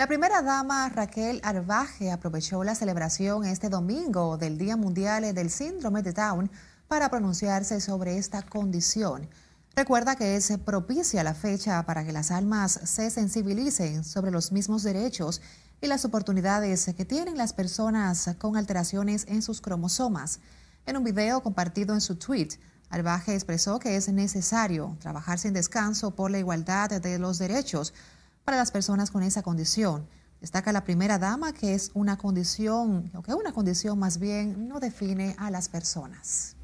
La primera dama Raquel Arbaje aprovechó la celebración este domingo del Día Mundial del Síndrome de Down para pronunciarse sobre esta condición. Recuerda que es propicia la fecha para que las almas se sensibilicen sobre los mismos derechos y las oportunidades que tienen las personas con alteraciones en sus cromosomas. En un video compartido en su tweet, Arbaje expresó que es necesario trabajar sin descanso por la igualdad de los derechos a las personas con esa condición. Destaca la primera dama que es una condición, o que una condición más bien no define a las personas.